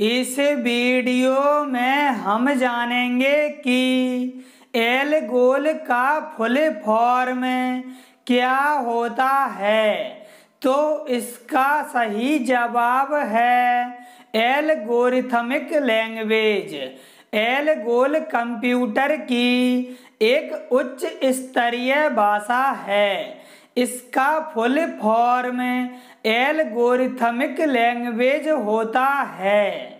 इस वीडियो में हम जानेंगे कि एल गोल का फुल फॉर्म क्या होता है तो इसका सही जवाब है algorithmic language ALGOL computer की एक उच्च स्तरीय भाषा है इसका फुल फॉर्म एल्गोरिथमिक लैंग्वेज होता है